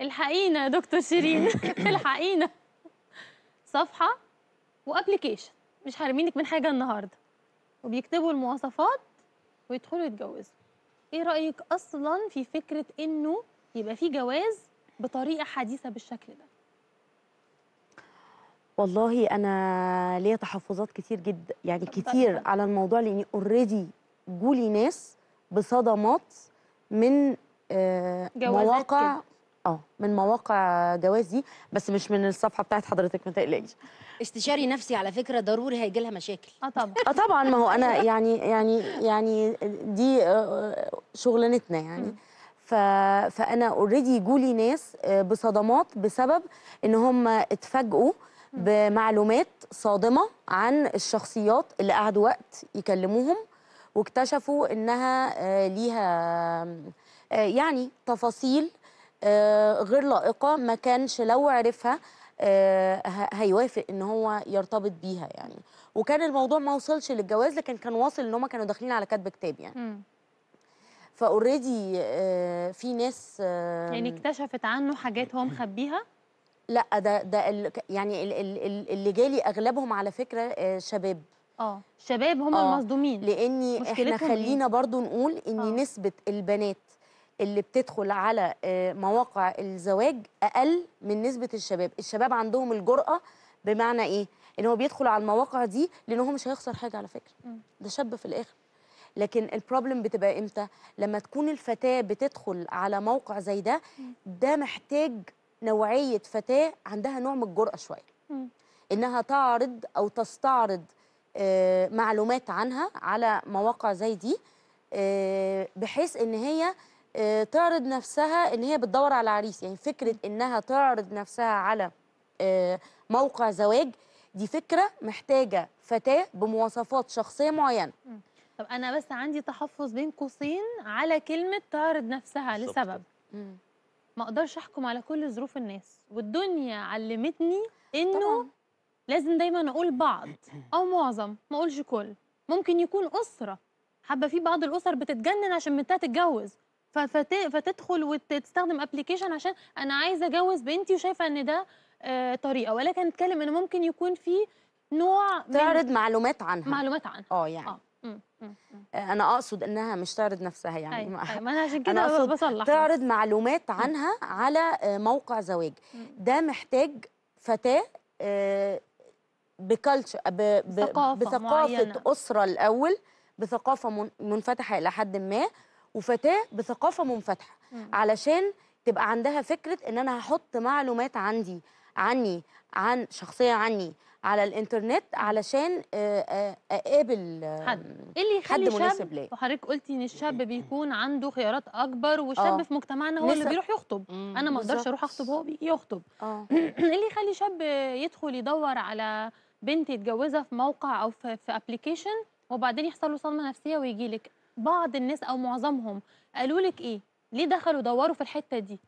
الحقينا يا دكتور شيرين الحقينا صفحه وابلكيشن مش حارمينك من حاجه النهارده وبيكتبوا المواصفات ويدخلوا يتجوزوا ايه رايك اصلا في فكره انه يبقى في جواز بطريقه حديثه بالشكل ده والله انا ليا تحفظات كتير جدا يعني كتير طيب. على الموضوع لاني اوريدي جولي ناس بصدمات من آه، مواقع اه من مواقع جوازي بس مش من الصفحه بتاعت حضرتك ما تقلقيش استشاري نفسي على فكره ضروري هيجي لها مشاكل اه طبعا اه طبعا ما هو انا أيوة. يعني يعني يعني دي آه، شغلانتنا يعني ف... فانا اوريدي جولي ناس آه، بصدمات بسبب ان هم اتفاجئوا بمعلومات صادمه عن الشخصيات اللي قعدوا وقت يكلموهم واكتشفوا انها آه، ليها يعني تفاصيل آه، غير لائقه ما كانش لو عرفها آه، هيوافق ان هو يرتبط بيها يعني وكان الموضوع ما وصلش للجواز لكن كان واصل ان هم كانوا داخلين على كاتب كتاب يعني فاوريدي آه، في ناس يعني اكتشفت عنه حاجات هو مخبيها لا ده ده يعني اللي جالي اغلبهم على فكره شباب اه شباب هم آه المصدومين لاني احنا إيه؟ خلينا برضو نقول ان أوه. نسبه البنات اللي بتدخل على آه، مواقع الزواج اقل من نسبه الشباب الشباب عندهم الجرأه بمعنى ايه ان هو بيدخل على المواقع دي لان هو مش هيخسر حاجه على فكره ده شاب في الاخر لكن البروبلم بتبقى امتى لما تكون الفتاه بتدخل على موقع زي ده ده محتاج نوعيه فتاه عندها نوع من الجرأه شويه انها تعرض او تستعرض آه، معلومات عنها على مواقع زي دي آه، بحيث ان هي آه، تعرض نفسها ان هي بتدور على عريس يعني فكره انها تعرض نفسها على آه، موقع زواج دي فكره محتاجه فتاه بمواصفات شخصيه معينه طب انا بس عندي تحفظ بين قوسين على كلمه تعرض نفسها لسبب ما اقدرش احكم على كل ظروف الناس والدنيا علمتني انه لازم دايما اقول بعض او معظم ما اقولش كل ممكن يكون اسره حابه في بعض الاسر بتتجنن عشان بنتها تتجوز فتدخل وتستخدم ابلكيشن عشان انا عايزه اجوز بنتي وشايفه ان ده آه، طريقه ولكن نتكلم ان ممكن يكون في نوع تعرض معلومات عنها معلومات عنها اه يعني آه. آه، انا اقصد انها مش تعرض نفسها يعني أي. أيوة، ما... أيوة. انا عشان كده أقصد بصلح تعرض معلومات عنها م. على موقع زواج ده محتاج فتاه بكالتشر بثقافه, بثقافة معينة. اسره الاول بثقافه منفتحه الى حد ما وفتاه بثقافه منفتحه علشان تبقى عندها فكره ان انا هحط معلومات عندي عني عن شخصيه عني على الانترنت علشان آه، آه، اقابل حد ايه اللي يخلي حد مناسب ليا وحضرتك قلتي ان الشاب بيكون عنده خيارات اكبر والشاب آه. في مجتمعنا هو اللي بيروح يخطب مم. انا ما اقدرش اروح اخطب هو بيجي يخطب آه. ايه اللي يخلي شاب يدخل يدور على بنت يتجوزها في موقع او في ابلكيشن وبعدين يحصل له صدمه نفسيه ويجي لك بعض الناس او معظمهم قالوا لك ايه ليه دخلوا دوروا في الحته دي